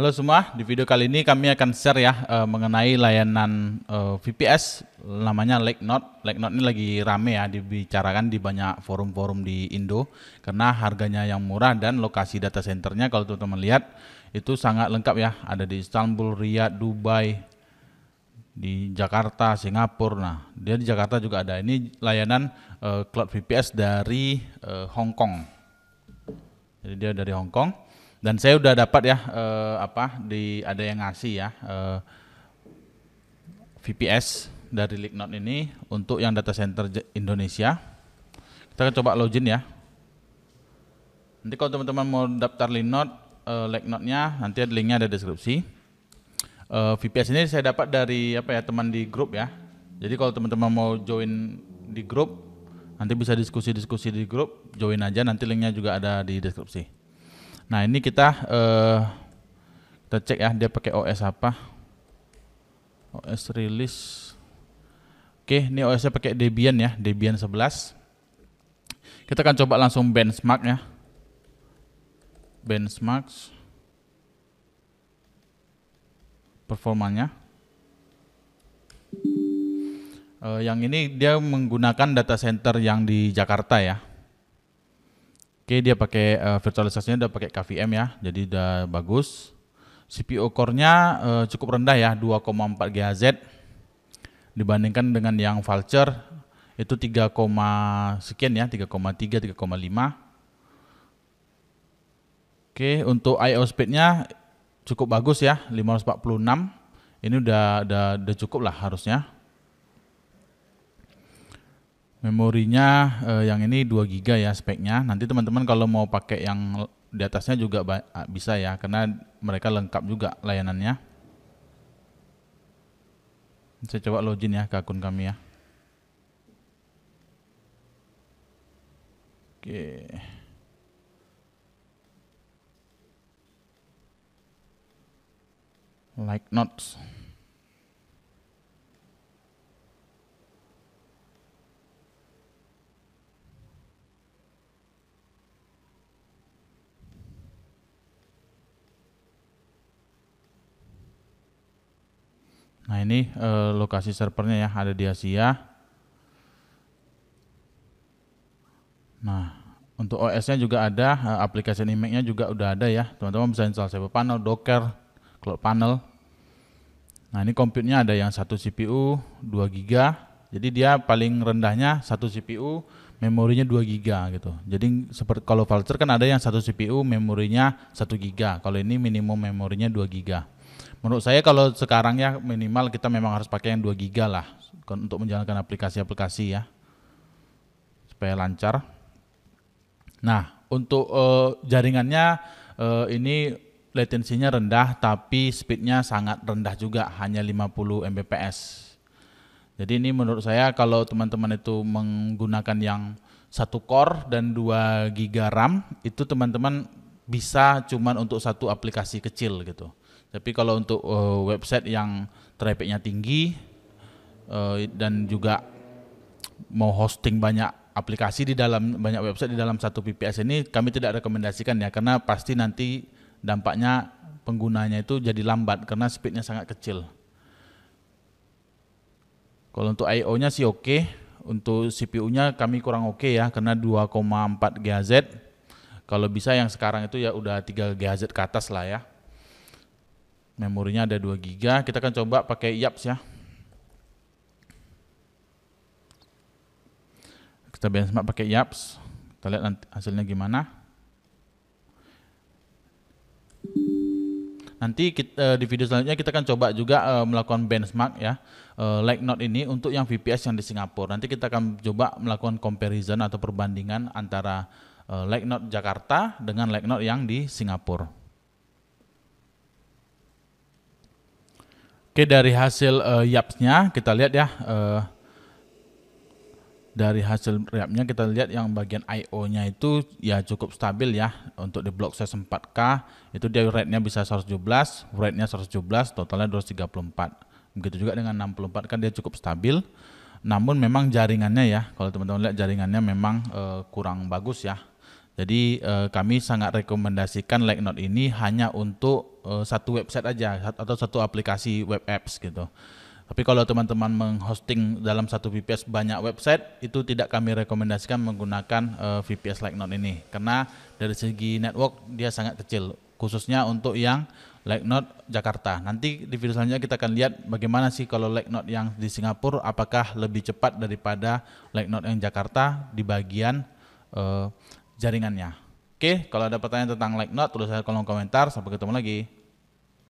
Halo semua, di video kali ini kami akan share ya uh, mengenai layanan uh, eh, VPS namanya Lake LakeNote ini lagi rame ya dibicarakan di banyak forum-forum di Indo karena harganya yang murah dan lokasi data centernya kalau teman-teman lihat itu sangat lengkap ya. Ada di Istanbul, Riyadh, Dubai, di Jakarta, Singapura. Nah, dia di Jakarta juga ada. Ini layanan uh, cloud VPS dari uh, Hong Kong. Jadi dia dari Hong Kong. Dan saya udah dapat ya eh, apa di ada yang ngasih ya eh, VPS dari Lignode ini untuk yang data center Indonesia. Kita akan coba login ya. Nanti kalau teman-teman mau daftar Linode, eh, Lignode-nya nanti ada linknya ada deskripsi. Eh, VPS ini saya dapat dari apa ya teman di grup ya. Jadi kalau teman-teman mau join di grup, nanti bisa diskusi-diskusi di grup, join aja nanti linknya juga ada di deskripsi. Nah ini kita uh, kita cek ya dia pakai OS apa? OS release. Oke, ini OS-nya pakai Debian ya, Debian 11. Kita akan coba langsung benchmark ya. benchmark performanya. Uh, yang ini dia menggunakan data center yang di Jakarta ya. Oke, dia pakai uh, virtualisasinya udah pakai KVM ya, jadi udah bagus. CPU core-nya uh, cukup rendah ya, 2,4 GHz dibandingkan dengan yang Vulture itu 3, sekian ya, 3,3, 3,5. Oke, untuk IO speed-nya cukup bagus ya, 546. Ini udah udah, udah cukup lah harusnya. Memorinya eh, yang ini 2 GB ya speknya. Nanti teman-teman kalau mau pakai yang di atasnya juga bisa ya karena mereka lengkap juga layanannya. Saya coba login ya ke akun kami ya. Oke. Like notes. Nah ini e, lokasi servernya ya ada di Asia. Nah untuk OS-nya juga ada, e, aplikasi image nya juga udah ada ya. Teman-teman bisa install siapa panel, Docker, Cloud Panel. Nah ini compute-nya ada yang satu CPU 2 GB. Jadi dia paling rendahnya satu CPU, memorinya 2 GB gitu. Jadi seperti kalau vulture kan ada yang satu CPU, memorinya 1 GB. Kalau ini minimum memorinya 2 GB. Menurut saya kalau sekarang ya minimal kita memang harus pakai yang 2 giga lah untuk menjalankan aplikasi-aplikasi ya supaya lancar. Nah untuk uh, jaringannya uh, ini latensinya rendah tapi speednya sangat rendah juga hanya 50 Mbps. Jadi ini menurut saya kalau teman-teman itu menggunakan yang satu core dan 2 giga RAM itu teman-teman bisa cuman untuk satu aplikasi kecil gitu. Tapi kalau untuk uh, website yang trafficnya tinggi uh, dan juga mau hosting banyak aplikasi di dalam banyak website di dalam satu PPS ini kami tidak rekomendasikan ya karena pasti nanti dampaknya penggunanya itu jadi lambat karena speednya sangat kecil. Kalau untuk io nya sih oke, okay. untuk CPU-nya kami kurang oke okay ya karena 2,4 GHz. Kalau bisa yang sekarang itu ya udah 3 GHz ke atas lah ya memorinya ada 2 giga kita akan coba pakai YAPS ya kita benchmark pakai YAPS kita lihat nanti hasilnya gimana nanti kita, eh, di video selanjutnya kita akan coba juga eh, melakukan benchmark ya uh, like note ini untuk yang VPS yang di Singapura nanti kita akan coba melakukan comparison atau perbandingan antara uh, like note Jakarta dengan like note yang di Singapura Oke dari hasil uh, eh, yapsnya kita lihat ya uh, dari hasil yapsnya kita lihat yang bagian IO-nya itu ya cukup stabil ya untuk di blok size 4K itu dia rate-nya bisa 117, rate-nya 117, totalnya 234. Begitu juga dengan 64 kan dia cukup stabil. Namun memang jaringannya ya kalau teman-teman lihat jaringannya memang uh, kurang bagus ya. Jadi eh, kami sangat rekomendasikan Note ini hanya untuk uh, satu website aja atau satu aplikasi web apps gitu. Tapi kalau teman-teman menghosting dalam satu VPS banyak website, itu tidak kami rekomendasikan menggunakan uh, eh, VPS like Node ini karena dari segi network dia sangat kecil, khususnya untuk yang like Node Jakarta. Nanti di video selanjutnya kita akan lihat bagaimana sih kalau like Node yang di Singapura apakah lebih cepat daripada like Node yang Jakarta di bagian uh, jaringannya. Oke, kalau ada pertanyaan tentang like not, tulis di kolom komentar. Sampai ketemu lagi.